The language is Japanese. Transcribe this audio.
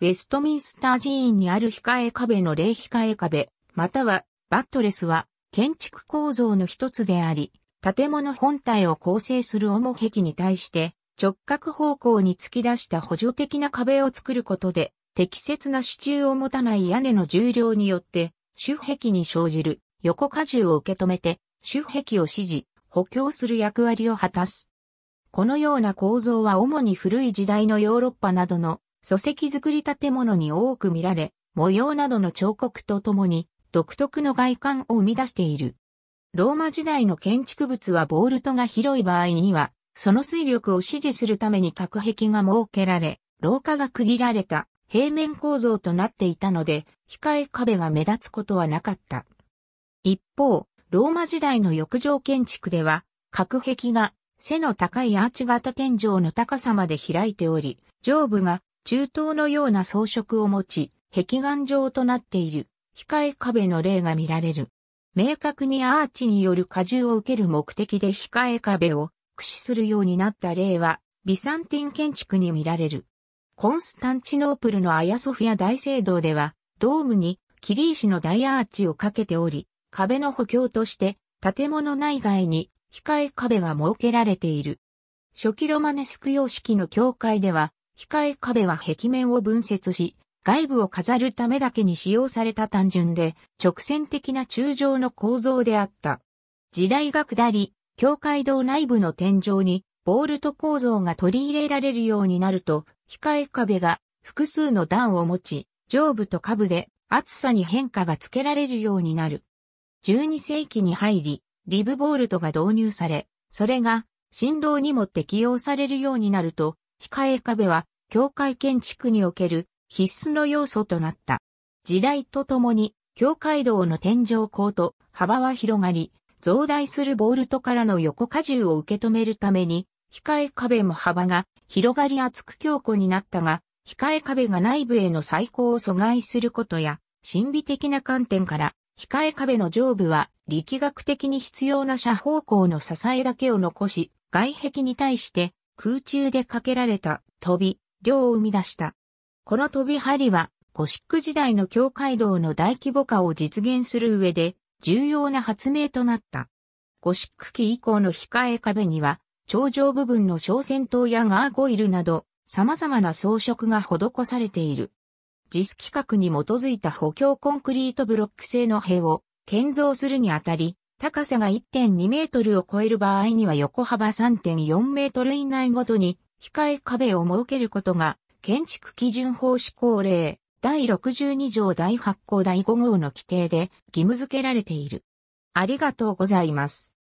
ウェストミンスター寺院にある控え壁の霊控え壁、またはバットレスは建築構造の一つであり、建物本体を構成する主壁に対して直角方向に突き出した補助的な壁を作ることで適切な支柱を持たない屋根の重量によって主壁に生じる横荷重を受け止めて主壁を支持、補強する役割を果たす。このような構造は主に古い時代のヨーロッパなどの礎石作り建物に多く見られ、模様などの彫刻とともに独特の外観を生み出している。ローマ時代の建築物はボールトが広い場合には、その水力を支持するために隔壁が設けられ、廊下が区切られた平面構造となっていたので、控え壁が目立つことはなかった。一方、ローマ時代の浴場建築では、隔壁が背の高いアーチ型天井の高さまで開いており、上部が中東のような装飾を持ち、壁岩状となっている、控え壁の例が見られる。明確にアーチによる荷重を受ける目的で控え壁を駆使するようになった例は、ビサンティン建築に見られる。コンスタンチノープルのアヤソフィア大聖堂では、ドームにキリー氏の大アーチをかけており、壁の補強として、建物内外に控え壁が設けられている。初期ロマネスク様式の教会では、控え壁は壁面を分節し、外部を飾るためだけに使用された単純で直線的な柱状の構造であった。時代が下り、教会堂内部の天井にボルト構造が取り入れられるようになると、控え壁が複数の段を持ち、上部と下部で厚さに変化がつけられるようになる。12世紀に入り、リブボルトが導入され、それが振動にも適用されるようになると、控え壁は、教会建築における必須の要素となった。時代とともに、教会道の天井高と幅は広がり、増大するボルトからの横荷重を受け止めるために、控え壁も幅が広がり厚く強固になったが、控え壁が内部への再興を阻害することや、心理的な観点から、控え壁の上部は力学的に必要な斜方向の支えだけを残し、外壁に対して空中でかけられた飛び、量を生み出した。この飛び針は、ゴシック時代の教会道の大規模化を実現する上で、重要な発明となった。ゴシック期以降の控え壁には、頂上部分の小戦闘やガーゴイルなど、様々な装飾が施されている。実規格に基づいた補強コンクリートブロック製の塀を建造するにあたり、高さが1.2メートルを超える場合には横幅3.4メートル以内ごとに控え壁を設けることが建築基準法施行令第62条第8項第5号の規定で義務付けられている。ありがとうございます。